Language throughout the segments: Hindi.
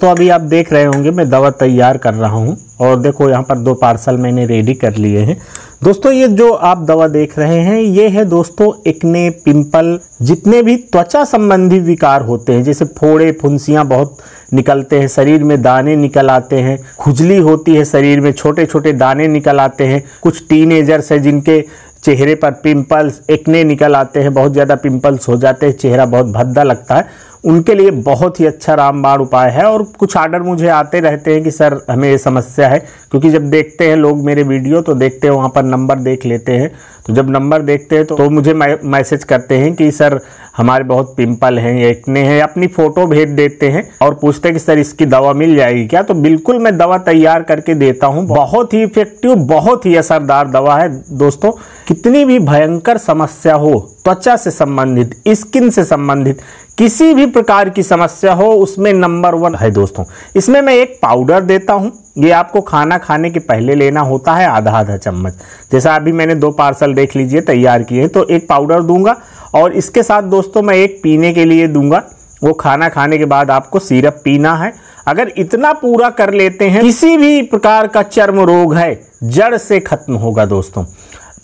तो अभी आप देख रहे होंगे मैं दवा तैयार कर रहा हूँ और देखो यहाँ पर दो पार्सल मैंने रेडी कर लिए हैं दोस्तों ये जो आप दवा देख रहे हैं ये है दोस्तों इकने पिंपल जितने भी त्वचा संबंधी विकार होते हैं जैसे फोड़े फुंसियां बहुत निकलते हैं शरीर में दाने निकल आते हैं खुजली होती है शरीर में छोटे छोटे दाने निकल आते हैं कुछ टीनेजर्स हैं जिनके चेहरे पर पिंपल्स एकने निकल आते हैं बहुत ज़्यादा पिंपल्स हो जाते हैं चेहरा बहुत भद्दा लगता है उनके लिए बहुत ही अच्छा रामबाण उपाय है और कुछ आर्डर मुझे आते रहते हैं कि सर हमें ये समस्या है क्योंकि जब देखते हैं लोग मेरे वीडियो तो देखते हैं वहाँ पर नंबर देख लेते हैं तो जब नंबर देखते हैं तो, तो मुझे मैसेज करते हैं कि सर हमारे बहुत पिंपल हैं एक्ने हैं अपनी फ़ोटो भेज देते हैं और पूछते हैं कि सर इसकी दवा मिल जाएगी क्या तो बिल्कुल मैं दवा तैयार करके देता हूँ बहुत ही इफेक्टिव बहुत ही असरदार दवा है दोस्तों कितनी भी भयंकर समस्या हो त्वचा से संबंधित स्किन से संबंधित किसी भी प्रकार की समस्या हो उसमें नंबर वन है दोस्तों इसमें मैं एक पाउडर देता हूं ये आपको खाना खाने के पहले लेना होता है आधा आधा चम्मच जैसा अभी मैंने दो पार्सल देख लीजिए तैयार किए तो एक पाउडर दूंगा और इसके साथ दोस्तों मैं एक पीने के लिए दूंगा वो खाना खाने के बाद आपको सिरप पीना है अगर इतना पूरा कर लेते हैं किसी भी प्रकार का चर्म रोग है जड़ से खत्म होगा दोस्तों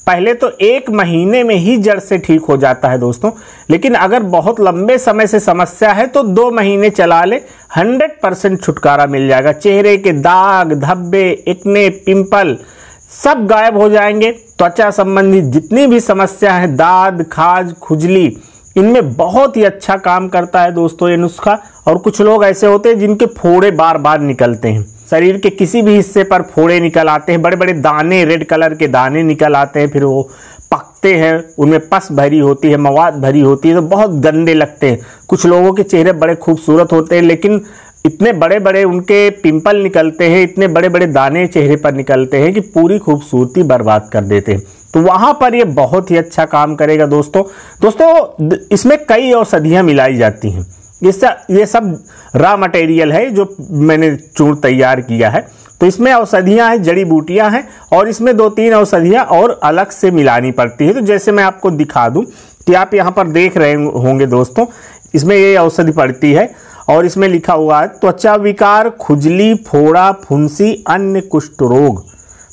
पहले तो एक महीने में ही जड़ से ठीक हो जाता है दोस्तों लेकिन अगर बहुत लंबे समय से समस्या है तो दो महीने चला ले 100 परसेंट छुटकारा मिल जाएगा चेहरे के दाग धब्बे इतने पिंपल सब गायब हो जाएंगे त्वचा संबंधी जितनी भी समस्या है दाद खाज खुजली इनमें बहुत ही अच्छा काम करता है दोस्तों ये नुस्खा और कुछ लोग ऐसे होते हैं जिनके फोड़े बार बार निकलते हैं शरीर के किसी भी हिस्से पर फोड़े निकल आते हैं बड़े बड़े दाने रेड कलर के दाने निकल आते हैं फिर वो पकते हैं उनमें पस भरी होती है मवाद भरी होती है तो बहुत गंदे लगते हैं कुछ लोगों के चेहरे बड़े खूबसूरत होते हैं लेकिन इतने बड़े बड़े उनके पिंपल निकलते हैं इतने बड़े बड़े दाने चेहरे पर निकलते हैं कि पूरी खूबसूरती बर्बाद कर देते हैं तो वहाँ पर ये बहुत ही अच्छा काम करेगा दोस्तों दोस्तों इसमें कई औषधियाँ मिलाई जाती हैं ये सब ये सब रॉ मटेरियल है जो मैंने चूर्ण तैयार किया है तो इसमें औषधियाँ हैं जड़ी बूटियाँ हैं और इसमें दो तीन औषधियाँ और अलग से मिलानी पड़ती है तो जैसे मैं आपको दिखा दूँ कि आप यहाँ पर देख रहे होंगे दोस्तों इसमें ये औषधि पड़ती है और इसमें लिखा हुआ है त्वचा विकार खुजली फोड़ा फुंसी अन्य कुष्ठ रोग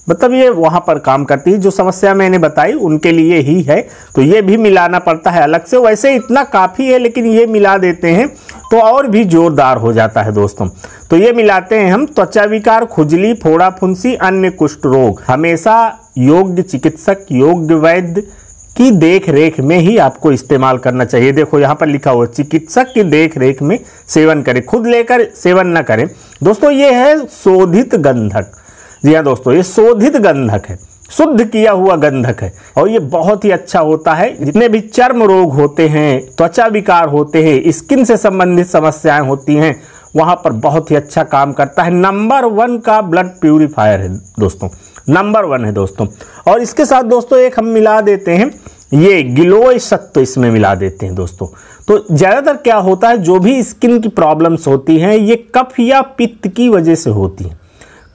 मतलब ये वहाँ पर काम करती है जो समस्या मैंने बताई उनके लिए ही है तो ये भी मिलाना पड़ता है अलग से वैसे इतना काफ़ी है लेकिन ये मिला देते हैं तो और भी जोरदार हो जाता है दोस्तों तो ये मिलाते हैं हम त्वचा विकार खुजली फोड़ा फुंसी अन्य कुष्ठ रोग हमेशा योग्य चिकित्सक योग्य वैद्य की देख रेख में ही आपको इस्तेमाल करना चाहिए देखो यहाँ पर लिखा हुआ चिकित्सक की देख रेख में सेवन करें खुद लेकर सेवन न करें दोस्तों ये है शोधित गंधक जी हाँ दोस्तों ये शोधित गंधक है शुद्ध किया हुआ गंधक है और ये बहुत ही अच्छा होता है जितने भी चर्म रोग होते हैं त्वचा विकार होते हैं स्किन से संबंधित समस्याएं होती हैं वहाँ पर बहुत ही अच्छा काम करता है नंबर वन का ब्लड प्यूरिफायर है दोस्तों नंबर वन है दोस्तों और इसके साथ दोस्तों एक हम मिला देते हैं ये गिलोय सत्व इसमें मिला देते हैं दोस्तों तो ज़्यादातर क्या होता है जो भी स्किन की प्रॉब्लम्स होती हैं ये कफ या पित्त की वजह से होती हैं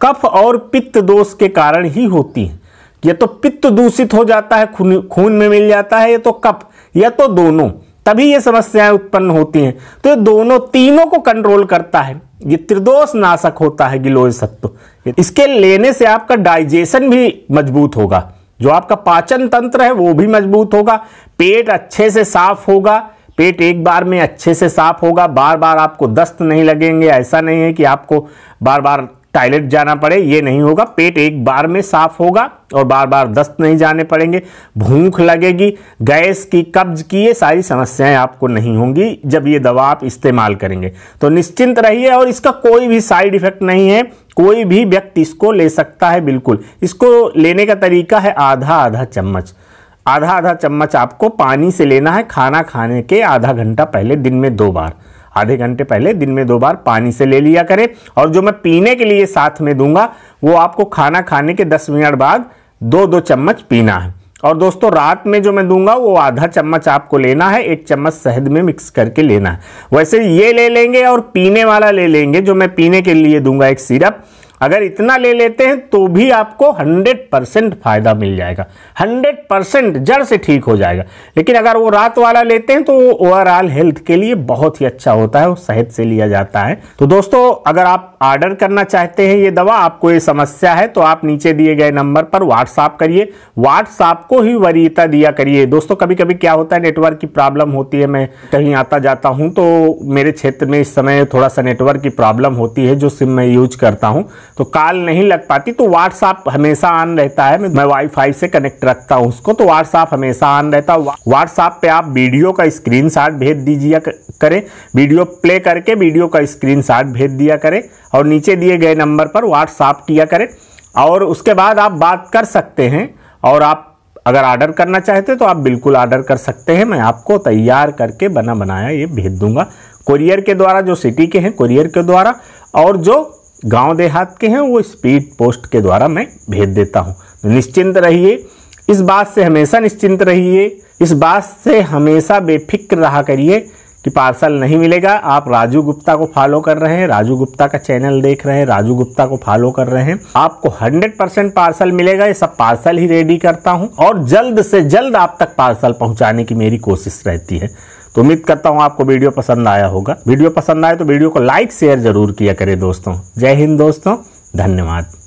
कफ और पित्त दोष के कारण ही होती हैं या तो पित्त दूषित हो जाता है खून खून में मिल जाता है या तो कफ या तो दोनों तभी ये समस्याएं उत्पन्न होती हैं तो ये दोनों तीनों को कंट्रोल करता है ये त्रिदोष नाशक होता है गिलोय सत्व इसके लेने से आपका डाइजेशन भी मजबूत होगा जो आपका पाचन तंत्र है वो भी मजबूत होगा पेट अच्छे से साफ होगा पेट एक बार में अच्छे से साफ होगा बार बार आपको दस्त नहीं लगेंगे ऐसा नहीं है कि आपको बार बार टॉयलेट जाना पड़े ये नहीं होगा पेट एक बार में साफ होगा और बार बार दस्त नहीं जाने पड़ेंगे भूख लगेगी गैस की कब्ज की ये सारी समस्याएं आपको नहीं होंगी जब ये दवा आप इस्तेमाल करेंगे तो निश्चिंत रहिए और इसका कोई भी साइड इफेक्ट नहीं है कोई भी व्यक्ति इसको ले सकता है बिल्कुल इसको लेने का तरीका है आधा आधा चम्मच आधा आधा चम्मच आपको पानी से लेना है खाना खाने के आधा घंटा पहले दिन में दो बार आधे घंटे पहले दिन में दो बार पानी से ले लिया करें और जो मैं पीने के लिए साथ में दूंगा वो आपको खाना खाने के दस मिनट बाद दो दो चम्मच पीना है और दोस्तों रात में जो मैं दूंगा वो आधा चम्मच आपको लेना है एक चम्मच शहद में मिक्स करके लेना है वैसे ये ले लेंगे और पीने वाला ले लेंगे जो मैं पीने के लिए दूंगा एक सिरप अगर इतना ले लेते हैं तो भी आपको 100 परसेंट फायदा मिल जाएगा 100 परसेंट जड़ से ठीक हो जाएगा लेकिन अगर वो रात वाला लेते हैं तो वो ओवरऑल हेल्थ के लिए बहुत ही अच्छा होता है वो सेहत से लिया जाता है तो दोस्तों अगर आप ऑर्डर करना चाहते हैं ये दवा आपको ये समस्या है तो आप नीचे दिए गए नंबर पर व्हाट्सअप करिए व्हाट्सअप को ही वरीयता दिया करिए दोस्तों कभी कभी क्या होता है नेटवर्क की प्रॉब्लम होती है मैं कहीं आता जाता हूँ तो मेरे क्षेत्र में इस समय थोड़ा सा नेटवर्क की प्रॉब्लम होती है जो सिम मैं यूज करता हूँ तो कॉल नहीं लग पाती तो व्हाट्सअप हमेशा ऑन रहता है मैं वाईफाई से कनेक्ट रखता हूँ उसको तो व्हाट्सअप हमेशा ऑन रहता है व्हाट्सअप पे आप वीडियो का स्क्रीनशॉट भेज दीजिए करें वीडियो प्ले करके वीडियो का स्क्रीनशॉट भेज दिया करें और नीचे दिए गए नंबर पर व्हाट्सअप किया करें और उसके बाद आप बात कर सकते हैं और आप अगर ऑर्डर करना चाहते तो आप बिल्कुल ऑर्डर कर सकते हैं मैं आपको तैयार करके बना बनाया ये भेज दूंगा कुरियर के द्वारा जो सिटी के हैं कुरियर के द्वारा और जो गांव देहात के हैं वो स्पीड पोस्ट के द्वारा मैं भेज देता हूँ तो निश्चिंत रहिए इस बात से हमेशा निश्चिंत रहिए इस बात से हमेशा बेफिक्र रहा करिए कि पार्सल नहीं मिलेगा आप राजू गुप्ता को फॉलो कर रहे हैं राजू गुप्ता का चैनल देख रहे हैं राजू गुप्ता को फॉलो कर रहे हैं आपको 100 परसेंट पार्सल मिलेगा ये सब पार्सल ही रेडी करता हूँ और जल्द से जल्द आप तक पार्सल पहुँचाने की मेरी कोशिश रहती है तो उम्मीद करता हूँ आपको वीडियो पसंद आया होगा वीडियो पसंद आए तो वीडियो को लाइक शेयर जरूर किया करें दोस्तों जय हिंद दोस्तों धन्यवाद